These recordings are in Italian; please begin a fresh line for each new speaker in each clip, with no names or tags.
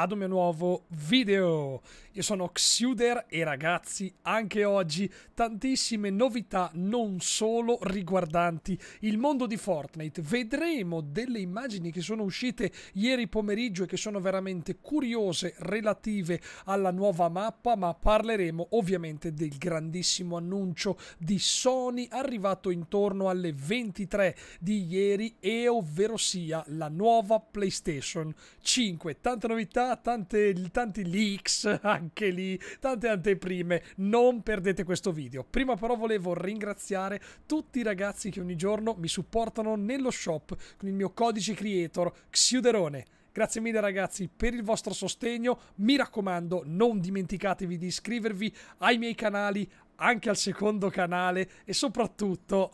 ad un mio nuovo video. Io sono Xuder e ragazzi, anche oggi tantissime novità non solo riguardanti il mondo di Fortnite. Vedremo delle immagini che sono uscite ieri pomeriggio e che sono veramente curiose relative alla nuova mappa, ma parleremo ovviamente del grandissimo annuncio di Sony arrivato intorno alle 23 di ieri e ovvero sia la nuova PlayStation 5. Tante novità tante, tanti leaks anche lì, tante anteprime. Non perdete questo video. Prima però volevo ringraziare tutti i ragazzi che ogni giorno mi supportano nello shop con il mio codice creator Xiuderone. Grazie mille ragazzi per il vostro sostegno, mi raccomando non dimenticatevi di iscrivervi ai miei canali, anche al secondo canale e soprattutto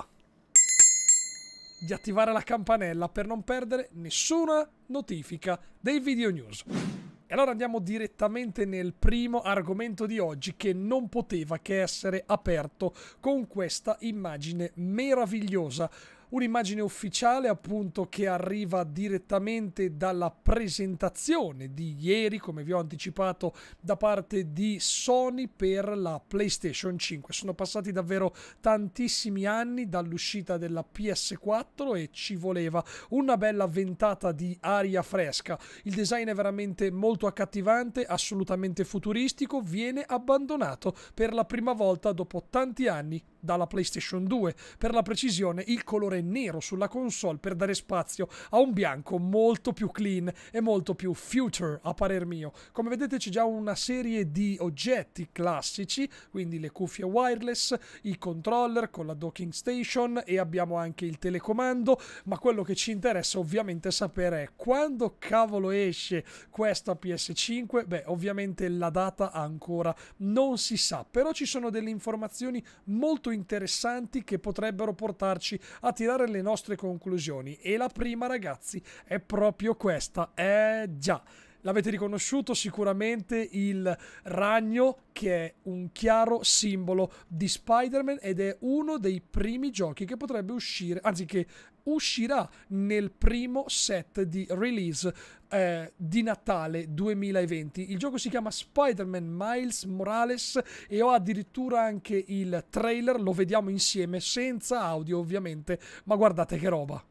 di attivare la campanella per non perdere nessuna notifica dei video news. E allora andiamo direttamente nel primo argomento di oggi che non poteva che essere aperto con questa immagine meravigliosa un'immagine ufficiale appunto che arriva direttamente dalla presentazione di ieri, come vi ho anticipato, da parte di Sony per la PlayStation 5. Sono passati davvero tantissimi anni dall'uscita della PS4 e ci voleva una bella ventata di aria fresca. Il design è veramente molto accattivante, assolutamente futuristico, viene abbandonato per la prima volta dopo tanti anni dalla PlayStation 2. Per la precisione, il colore nero sulla console per dare spazio a un bianco molto più clean e molto più future, a parer mio. Come vedete c'è già una serie di oggetti classici, quindi le cuffie wireless, i controller con la docking station e abbiamo anche il telecomando, ma quello che ci interessa ovviamente sapere è quando cavolo esce questa PS5? Beh, ovviamente la data ancora non si sa, però ci sono delle informazioni molto interessanti interessanti che potrebbero portarci a tirare le nostre conclusioni. E la prima, ragazzi, è proprio questa. Eh già. L'avete riconosciuto sicuramente il ragno che è un chiaro simbolo di Spider-Man ed è uno dei primi giochi che potrebbe uscire, anzi che uscirà nel primo set di release eh, di Natale 2020. Il gioco si chiama Spider-Man Miles Morales e ho addirittura anche il trailer, lo vediamo insieme senza audio ovviamente, ma guardate che roba.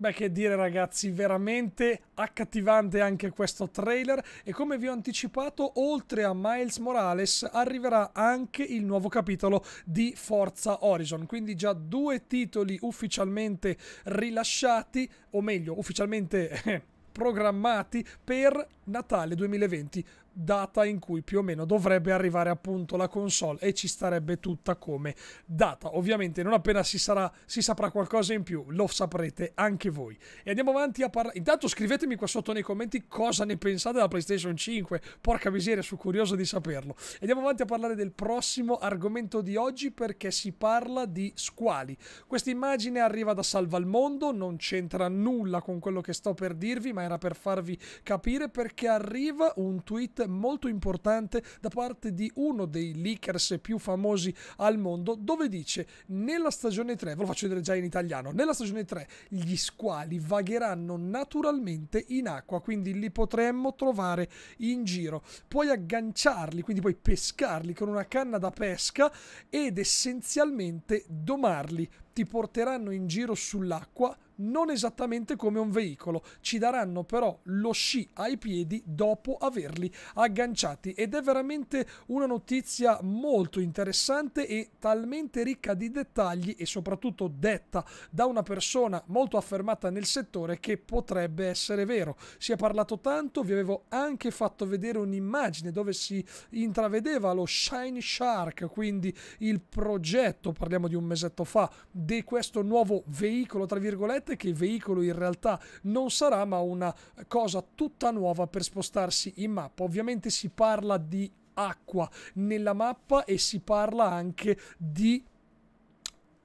Beh, che dire ragazzi, veramente accattivante anche questo trailer e come vi ho anticipato, oltre a Miles Morales arriverà anche il nuovo capitolo di Forza Horizon, quindi già due titoli ufficialmente rilasciati, o meglio, ufficialmente programmati per Natale 2020 data in cui più o meno dovrebbe arrivare appunto la console e ci starebbe tutta come data. Ovviamente non appena si, sarà, si saprà qualcosa in più lo saprete anche voi. E andiamo avanti a parlare. Intanto scrivetemi qua sotto nei commenti cosa ne pensate della PlayStation 5. Porca miseria, sono curioso di saperlo. E andiamo avanti a parlare del prossimo argomento di oggi perché si parla di squali. Questa immagine arriva da Salva il Mondo, non c'entra nulla con quello che sto per dirvi, ma era per farvi capire perché arriva un tweet molto importante da parte di uno dei leakers più famosi al mondo dove dice nella stagione 3, ve lo faccio vedere già in italiano, nella stagione 3 gli squali vagheranno naturalmente in acqua, quindi li potremmo trovare in giro. Puoi agganciarli, quindi puoi pescarli con una canna da pesca ed essenzialmente domarli ti porteranno in giro sull'acqua non esattamente come un veicolo, ci daranno però lo sci ai piedi dopo averli agganciati ed è veramente una notizia molto interessante e talmente ricca di dettagli e soprattutto detta da una persona molto affermata nel settore che potrebbe essere vero. Si è parlato tanto, vi avevo anche fatto vedere un'immagine dove si intravedeva lo Shine Shark, quindi il progetto, parliamo di un mesetto fa, di questo nuovo veicolo, tra virgolette, che veicolo in realtà non sarà, ma una cosa tutta nuova per spostarsi in mappa. Ovviamente si parla di acqua nella mappa e si parla anche di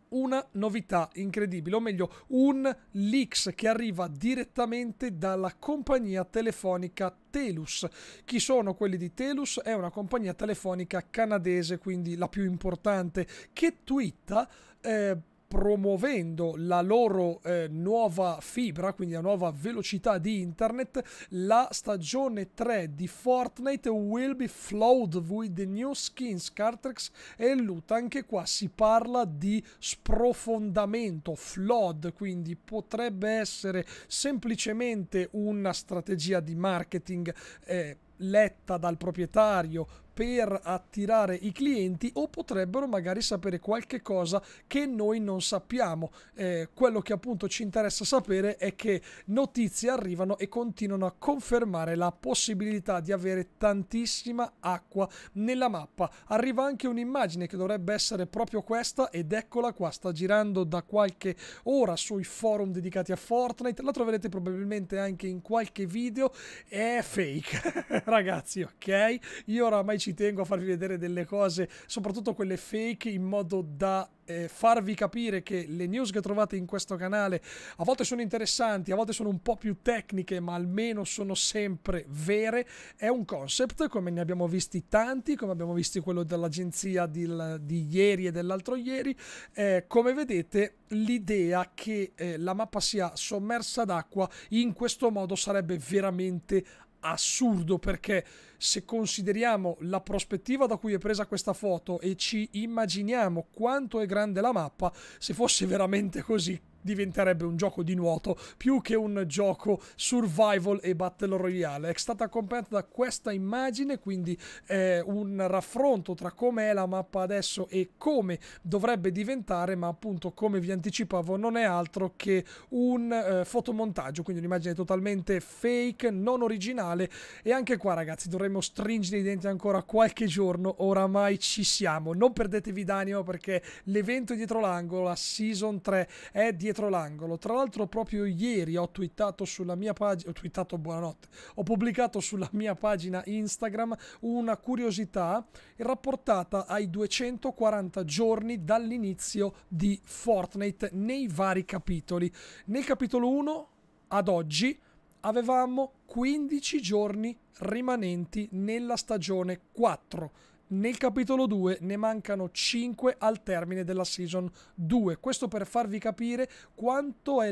una novità incredibile, o meglio un leaks che arriva direttamente dalla compagnia telefonica Telus. Chi sono quelli di Telus? È una compagnia telefonica canadese, quindi la più importante, che twitta eh, promuovendo la loro eh, nuova fibra, quindi la nuova velocità di internet, la stagione 3 di Fortnite will be flowed with the new skins, Cartrex e loot. Anche qua si parla di sprofondamento, flood, quindi potrebbe essere semplicemente una strategia di marketing eh, letta dal proprietario per attirare i clienti o potrebbero magari sapere qualche cosa che noi non sappiamo. Eh, quello che appunto ci interessa sapere è che notizie arrivano e continuano a confermare la possibilità di avere tantissima acqua nella mappa. Arriva anche un'immagine che dovrebbe essere proprio questa ed eccola qua, sta girando da qualche ora sui forum dedicati a Fortnite, la troverete probabilmente anche in qualche video, è fake ragazzi ok? Io oramai ci ci tengo a farvi vedere delle cose, soprattutto quelle fake, in modo da eh, farvi capire che le news che trovate in questo canale a volte sono interessanti, a volte sono un po' più tecniche, ma almeno sono sempre vere. È un concept, come ne abbiamo visti tanti, come abbiamo visto quello dell'agenzia di, di, ieri e dell'altro ieri. Eh, come vedete, l'idea che eh, la mappa sia sommersa d'acqua in questo modo sarebbe veramente assurdo perché se consideriamo la prospettiva da cui è presa questa foto e ci immaginiamo quanto è grande la mappa, se fosse veramente così, diventerebbe un gioco di nuoto più che un gioco survival e battle royale. È stata accompagnata da questa immagine, quindi è un raffronto tra come è la mappa adesso e come dovrebbe diventare, ma appunto come vi anticipavo non è altro che un eh, fotomontaggio, quindi un'immagine totalmente fake, non originale e anche qua ragazzi dovremmo stringere i denti ancora qualche giorno, oramai ci siamo. Non perdetevi d'animo perché l'evento dietro l'angolo, la Season 3 è dietro dietro l'angolo. Tra l'altro proprio ieri ho twittato sulla mia pagina, ho twittato buonanotte, ho pubblicato sulla mia pagina Instagram una curiosità rapportata ai 240 giorni dall'inizio di Fortnite nei vari capitoli. Nel capitolo 1 ad oggi avevamo 15 giorni rimanenti nella stagione 4 nel capitolo 2 ne mancano 5 al termine della season 2. Questo per farvi capire quanto è,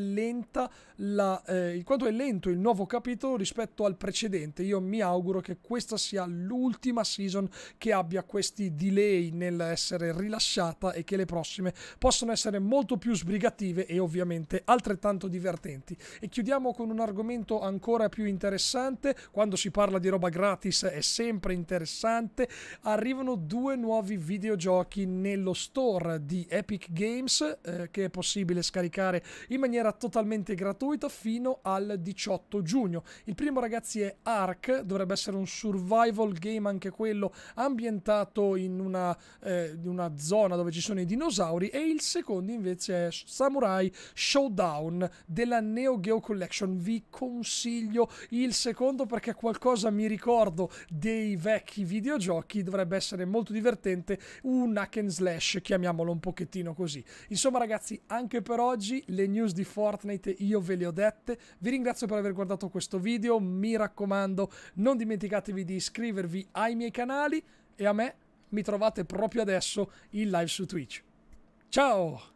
la, eh, quanto è lento il nuovo capitolo rispetto al precedente. Io mi auguro che questa sia l'ultima season che abbia questi delay nell'essere rilasciata e che le prossime possano essere molto più sbrigative e ovviamente altrettanto divertenti. E chiudiamo con un argomento ancora più interessante. Quando si parla di roba gratis è sempre interessante. Arriva arrivano due nuovi videogiochi nello store di Epic Games eh, che è possibile scaricare in maniera totalmente gratuita fino al 18 giugno. Il primo ragazzi è Ark, dovrebbe essere un survival game anche quello ambientato in una, eh, una zona dove ci sono i dinosauri e il secondo invece è Samurai Showdown della Neo Geo Collection. Vi consiglio il secondo perché qualcosa mi ricordo dei vecchi videogiochi dovrebbe potrebbe essere molto divertente un hack and slash, chiamiamolo un pochettino così. Insomma ragazzi, anche per oggi le news di Fortnite io ve le ho dette. Vi ringrazio per aver guardato questo video, mi raccomando non dimenticatevi di iscrivervi ai miei canali e a me mi trovate proprio adesso in live su Twitch. Ciao!